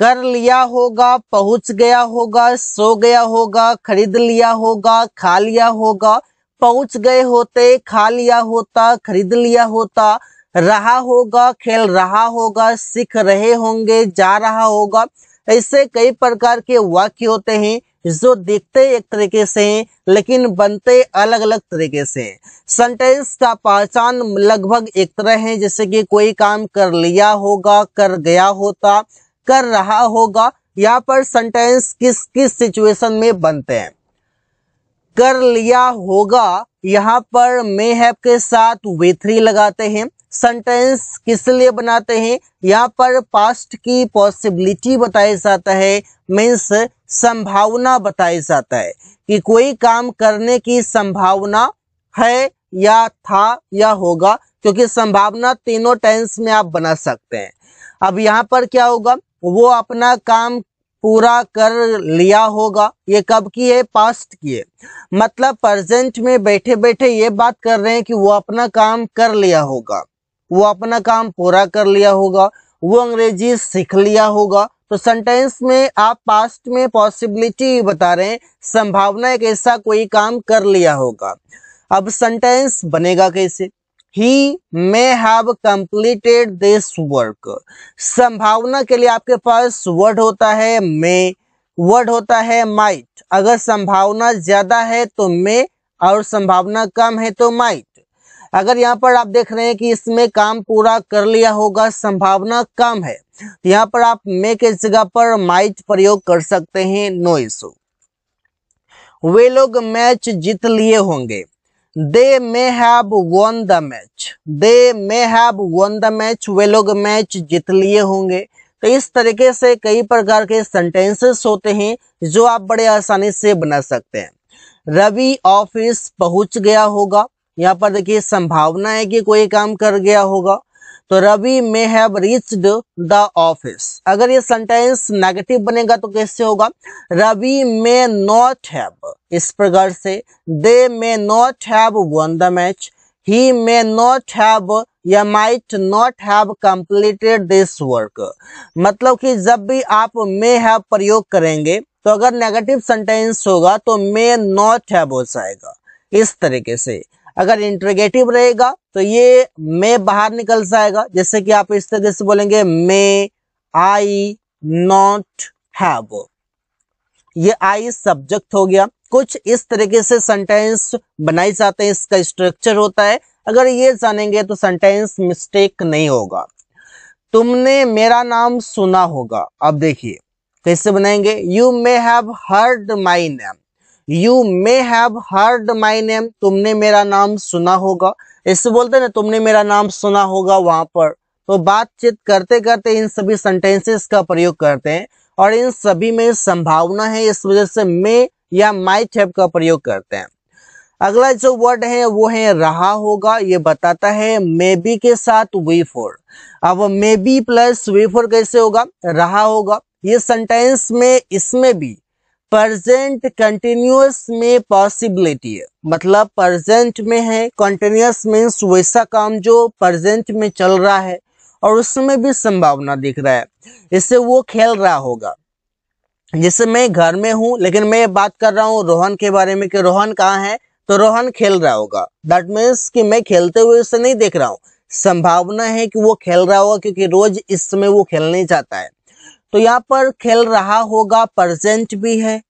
कर लिया होगा पहुंच गया होगा सो गया होगा खरीद लिया होगा खा लिया होगा पहुंच गए होते खा लिया होता खरीद लिया होता रहा होगा खेल रहा होगा सीख रहे होंगे जा रहा होगा ऐसे कई प्रकार के वाक्य होते हैं जो दिखते एक तरीके से हैं लेकिन बनते अलग अलग तरीके से सेंटेंस का पहचान लगभग एक तरह है जैसे कि कोई काम कर लिया होगा कर गया होता कर रहा होगा यहां पर सेंटेंस किस किस सिचुएशन में बनते हैं कर लिया होगा यहां पर मे हैव के साथ वे थ्री लगाते हैं सेंटेंस किस लिए बनाते हैं यहां पर पास्ट की पॉसिबिलिटी बताया जाता है मीन्स संभावना बताया जाता है कि कोई काम करने की संभावना है या था या होगा क्योंकि संभावना तीनों टेंस में आप बना सकते हैं अब यहां पर क्या होगा वो अपना काम पूरा कर लिया होगा ये कब की है पास्ट की है मतलब प्रेजेंट में बैठे बैठे ये बात कर रहे हैं कि वो अपना काम कर लिया होगा वो अपना काम पूरा कर लिया होगा वो अंग्रेजी सीख लिया होगा तो सेंटेंस में आप पास्ट में पॉसिबिलिटी बता रहे हैं संभावना एक ऐसा कोई काम कर लिया होगा अब सेंटेंस बनेगा कैसे he may have completed this work संभावना के लिए आपके पास वर्ड होता है मे वर्ड होता है माइट अगर संभावना ज्यादा है तो मे और संभावना कम है तो माइट अगर यहाँ पर आप देख रहे हैं कि इसमें काम पूरा कर लिया होगा संभावना कम है तो यहाँ पर आप मे के जगह पर माइट प्रयोग कर सकते हैं नो इशू वे लोग मैच जीत लिए होंगे they may have won the match they may have won the match वे लोग मैच जीत लिए होंगे तो इस तरीके से कई प्रकार के सेंटेंसेस होते हैं जो आप बड़े आसानी से बना सकते हैं रवि ऑफिस पहुंच गया होगा यहाँ पर देखिए संभावना है कि कोई काम कर गया होगा तो Ravi may have reached the office अगर ये सेंटेंस नेगेटिव बनेगा तो कैसे होगा रवि मे नॉट हैव इस प्रकार से they may not have won the match he may not have या might not have completed this work मतलब कि जब भी आप मे हैव प्रयोग करेंगे तो अगर नेगेटिव सेंटेंस होगा तो मे नॉट हैव हो जाएगा इस तरीके से अगर इंटरगेटिव रहेगा तो ये मे बाहर निकल जाएगा जैसे कि आप इस तरह से बोलेंगे मे आई नॉट हैव ये आई सब्जेक्ट हो गया कुछ इस तरीके से सेंटेंस बनाई जाते हैं इसका स्ट्रक्चर होता है अगर ये जानेंगे तो सेंटेंस मिस्टेक नहीं होगा तुमने मेरा नाम सुना होगा अब देखिए कैसे बनाएंगे you may have heard my name you may have heard my name तुमने मेरा नाम सुना होगा इससे बोलते ना तुमने मेरा नाम सुना होगा वहां पर तो बातचीत करते करते इन सभी सेंटेंसेस का प्रयोग करते हैं और इन सभी में संभावना है इस वजह से मे या माई टेप का प्रयोग करते हैं अगला जो वर्ड है वो है रहा होगा ये बताता है मे बी के साथ वी फोर अब may be plus V four कैसे होगा रहा होगा ये सेंटेंस में इसमें भी प्रजेंट कंटिन्यूस में पॉसिबिलिटी है मतलब प्रजेंट में है कंटिन्यूस मीन्स वैसा काम जो प्रजेंट में चल रहा है और उसमें भी संभावना दिख रहा है इससे वो खेल रहा होगा जैसे मैं घर में हूँ लेकिन मैं बात कर रहा हूँ रोहन के बारे में कि रोहन कहाँ है तो रोहन खेल रहा होगा दैट मीन्स कि मैं खेलते हुए उसे नहीं देख रहा हूँ संभावना है कि वो खेल रहा होगा क्योंकि रोज इस समय वो खेलने जाता है तो यहाँ पर खेल रहा होगा प्रजेंट भी है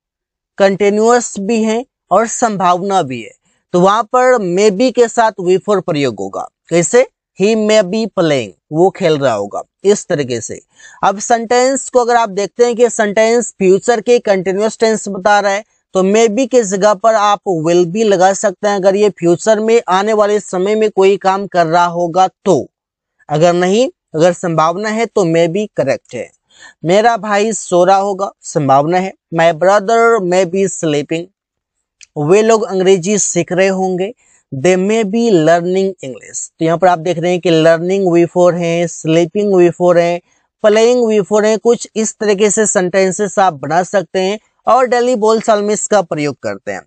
कंटिन्यूस भी है और संभावना भी है तो वहां पर मे बी के साथ वी प्रयोग होगा कैसे ही मे बी प्लेइंग वो खेल रहा होगा इस तरीके से अब सेंटेंस को अगर आप देखते हैं कि सेंटेंस फ्यूचर के कंटिन्यूस टेंस बता रहा है तो मे बी की जगह पर आप विल बी लगा सकते हैं अगर ये फ्यूचर में आने वाले समय में कोई काम कर रहा होगा तो अगर नहीं अगर संभावना है तो मे बी करेक्ट है मेरा भाई सो रहा होगा संभावना है my brother may be sleeping वे लोग अंग्रेजी सीख रहे होंगे they may be learning English तो यहाँ पर आप देख रहे हैं कि लर्निंग वी फोर है स्लीपिंग वी फोर है प्लेइंग वी फोर है कुछ इस तरीके से सेंटेंसेस आप बना सकते हैं और डेली बोलचाल में इसका प्रयोग करते हैं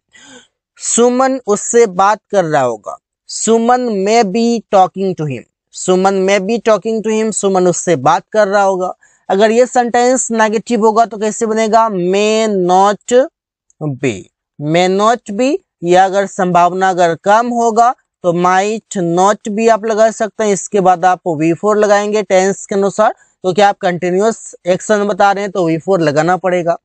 सुमन उससे बात कर रहा होगा Suman may be talking to him Suman may be talking to him Suman उससे बात कर रहा होगा अगर ये सेंटेंस नेगेटिव होगा तो कैसे बनेगा may not be may not be या अगर संभावना अगर कम होगा तो माइट नॉट बी आप लगा सकते हैं इसके बाद आप वी फोर लगाएंगे टेंस के अनुसार तो क्या आप कंटिन्यूस एक्शन बता रहे हैं तो वी फोर लगाना पड़ेगा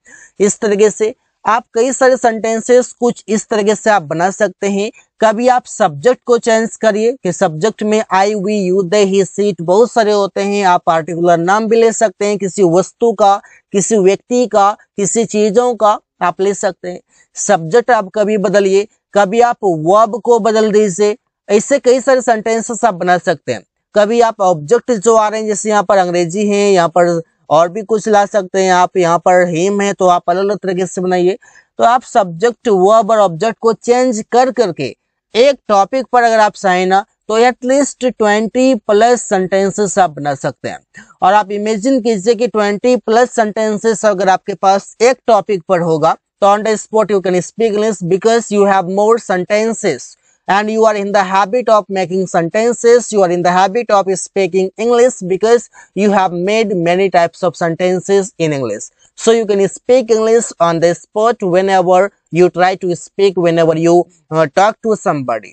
इस तरीके से आप कई सारे सेंटेंसेस कुछ इस तरीके से आप बना सकते हैं कभी आप सब्जेक्ट को चेंज करिए कि सब्जेक्ट में I we you they he she it बहुत सारे होते हैं आप पार्टिकुलर नाम भी ले सकते हैं किसी वस्तु का किसी व्यक्ति का किसी चीजों का आप ले सकते हैं सब्जेक्ट आप कभी बदलिए कभी आप वर्ब को बदल दीजिए ऐसे कई सारे सेंटेंसेस आप बना सकते हैं कभी आप ऑब्जेक्ट जो आ रहे हैं जैसे यहाँ पर अंग्रेजी है यहाँ पर और भी कुछ ला सकते हैं आप यहाँ पर हेम है तो आप अलग अलग तरीके से बनाइए तो आप सब्जेक्ट वर्ब और ऑब्जेक्ट को चेंज कर करके एक टॉपिक पर अगर आप साइन ना तो एटलीस्ट ट्वेंटी प्लस सेंटेंसेस आप बना सकते हैं और आप इमेजिन कीजिए कि ट्वेंटी प्लस सेंटेंसेस अगर आपके पास एक टॉपिक पर होगा तो on the spot you can speak English because you have more sentences and you are in the habit of making sentences you are in the habit of speaking english because you have made many types of sentences in english so you can speak english on the spot whenever you try to speak whenever you uh, talk to somebody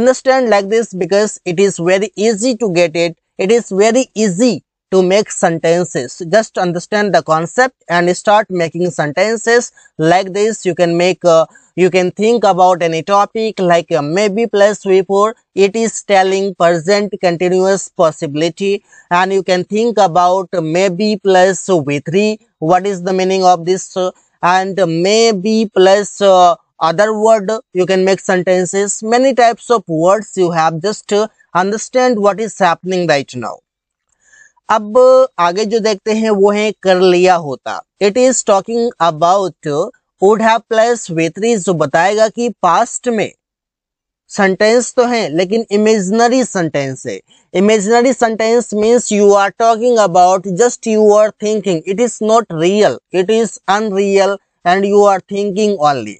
understand like this because it is very easy to get it it is very easy to make sentences just understand the concept and start making sentences like this you can make uh, you can think about any topic like uh, maybe plus before it is telling present continuous possibility and you can think about maybe plus v3 what is the meaning of this and maybe plus uh, other word you can make sentences many types of words you have just to uh, understand what is happening right now अब आगे जो देखते हैं वो है कर लिया होता it is talking about would have plus V three जो बताएगा कि पास्ट में सेंटेंस तो है लेकिन इमेजनरी सेंटेंस है imaginary sentence means you are talking about just you are thinking it is not real it is unreal and you are thinking only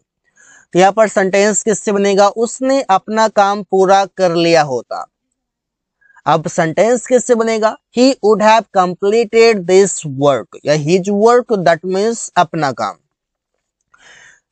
यहाँ पर सेंटेंस किससे बनेगा उसने अपना काम पूरा कर लिया होता अब सेंटेंस किससे बनेगा he would have completed this work या हिज वर्क दैट मीन्स अपना काम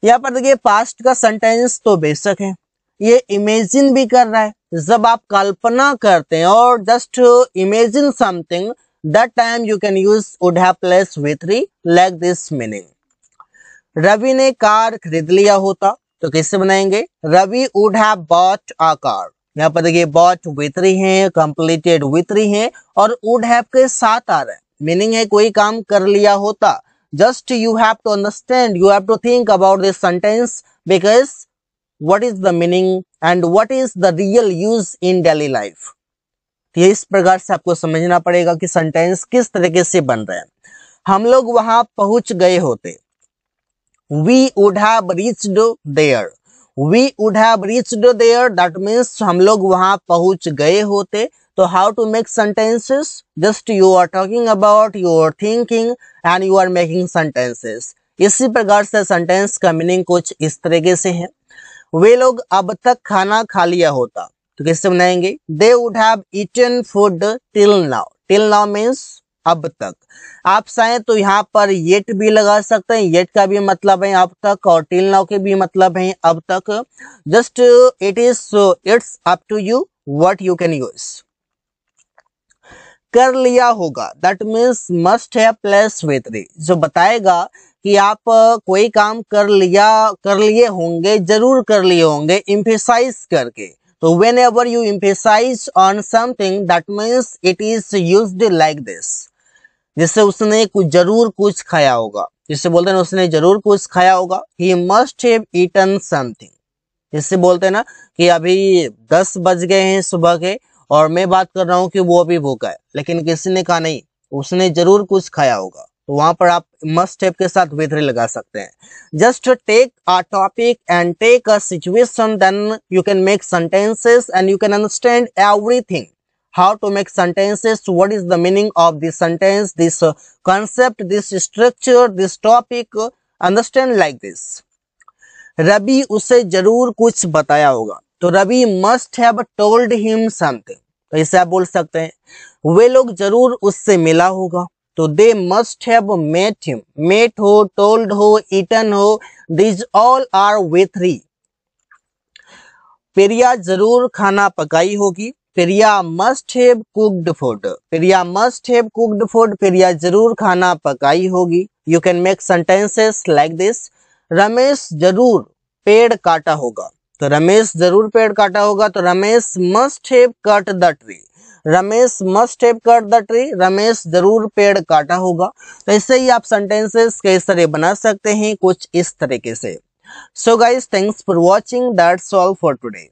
यहाँ पर देखिए पास्ट का सेंटेंस तो बेशक है ये इमेजिन भी कर रहा है जब आप कल्पना करते हैं और just imagine something that time you can use would have place with री लाइक दिस मीनिंग रवि ने कार खरीद लिया होता तो किससे बनाएंगे Ravi would have bought a car यहाँ पर देखिए बॉच विथ रही है कंप्लीटेड विथ रही है और वुड हैव के साथ आ रहा है मीनिंग है कोई काम कर लिया होता just you have to understand you have to think about this sentence because what is the meaning and what is the real use in daily life इस प्रकार से आपको समझना पड़ेगा कि सेंटेंस किस तरीके से बन रहे हैं हम लोग वहां पहुंच गए होते we would have reached there we would have reached there that means हम लोग वहां पहुंच गए होते तो how to make sentences just you are talking about you are thinking and you are making sentences इसी प्रकार से सेंटेंस का मीनिंग कुछ इस तरीके से है वे लोग अब तक खाना खा लिया होता तो कैसे बनाएंगे they would have eaten food till now till now means अब तक आप चाहे तो यहाँ पर येट भी लगा सकते हैं येट का भी मतलब है अब तक और टिल नाउ के भी मतलब है अब तक just it is it's up to you what you can use कर लिया होगा दैट मीन्स मस्ट है प्लस वेतरी जो बताएगा कि आप uh, कोई काम कर लिया कर लिए होंगे जरूर कर लिए होंगे इम्फेसाइज करके तो whenever you emphasize on something that means it is use like this जिससे उसने कुछ जरूर कुछ खाया होगा जिससे बोलते हैं उसने जरूर कुछ खाया होगा ही मस्ट है जिससे बोलते हैं ना कि अभी दस बज गए हैं सुबह के और मैं बात कर रहा हूँ कि वो अभी भूखा है लेकिन किसी ने कहा नहीं उसने जरूर कुछ खाया होगा तो वहां पर आप मस्ट हैव के साथ वेदरे लगा सकते हैं just take a topic and take a situation then you can make sentences and you can understand everything how to make sentences what is the meaning of this sentence this uh, concept this structure this topic uh, understand like this Ravi उसे जरूर कुछ बताया होगा तो Ravi must have told him something तो इसे आप बोल सकते हैं वे लोग जरूर उससे मिला होगा तो they must have met him met हो टोल्ड हो ईटन हो these all are V three Priya जरूर खाना पकाई होगी Priya must have cooked food Priya must have cooked food Priya जरूर खाना पकाई होगी you can make sentences like this Ramesh जरूर पेड़ काटा होगा तो रमेश जरूर पेड़ काटा होगा तो Ramesh must have cut the tree Ramesh must have cut the tree Ramesh जरूर पेड़ काटा होगा तो ऐसे ही आप सेंटेंसेस कई तरह बना सकते हैं कुछ इस तरीके से so guys thanks for watching that's all for today